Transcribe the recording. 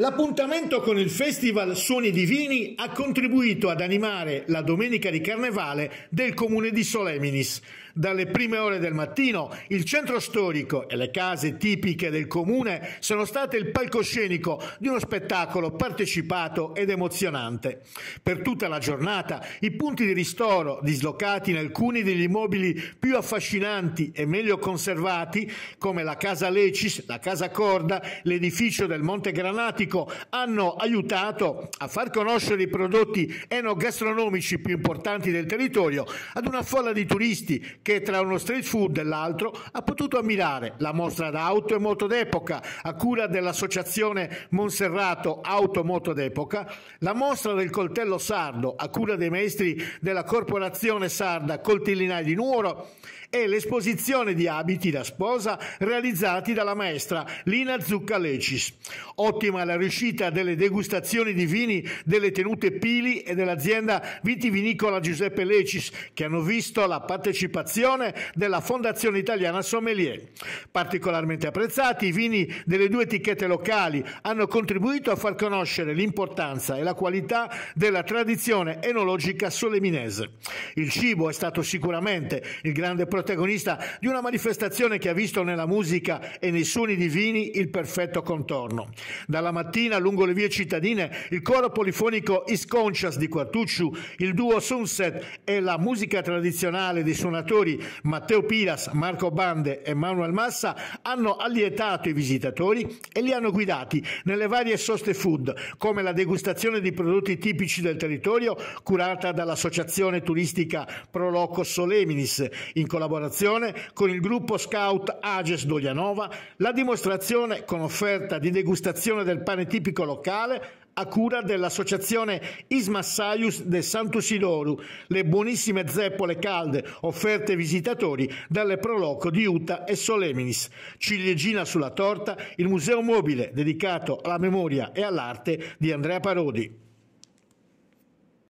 L'appuntamento con il Festival Suoni Divini ha contribuito ad animare la domenica di carnevale del comune di Soleminis. Dalle prime ore del mattino il centro storico e le case tipiche del comune sono state il palcoscenico di uno spettacolo partecipato ed emozionante. Per tutta la giornata i punti di ristoro dislocati in alcuni degli immobili più affascinanti e meglio conservati come la casa Lecis, la casa Corda, l'edificio del Monte Granatico enogastronomico hanno aiutato a far conoscere i prodotti enogastronomici più importanti del territorio ad una folla di turisti che tra uno street food e l'altro ha potuto ammirare la mostra d'auto e moto d'epoca a cura dell'associazione Monserrato Auto Moto d'epoca, la mostra del coltello sardo a cura dei maestri della corporazione sarda Coltillinai di Nuoro e l'esposizione di abiti da sposa realizzati dalla maestra Lina Zucca Lecis. Ottima la riuscita delle degustazioni di vini delle tenute Pili e dell'azienda vitivinicola Giuseppe Lecis, che hanno visto la partecipazione della Fondazione Italiana Sommelier. Particolarmente apprezzati, i vini delle due etichette locali hanno contribuito a far conoscere l'importanza e la qualità della tradizione enologica soleminese. Il cibo è stato sicuramente il grande progetto protagonista di una manifestazione che ha visto nella musica e nei suoni divini il perfetto contorno. Dalla mattina lungo le vie cittadine il coro polifonico Is Conscious di Quartucciu, il duo Sunset e la musica tradizionale dei suonatori Matteo Piras, Marco Bande e Manuel Massa hanno allietato i visitatori e li hanno guidati nelle varie soste food, come la degustazione di prodotti tipici del territorio curata dall'associazione turistica Proloco Soleminis in collaborazione collaborazione con il gruppo scout Ages Doglianova, la dimostrazione con offerta di degustazione del pane tipico locale a cura dell'associazione Ismassaius de Santusidoru, le buonissime zeppole calde offerte ai visitatori dalle Proloco di Utah e Soleminis. Ciliegina sulla torta, il museo mobile dedicato alla memoria e all'arte di Andrea Parodi.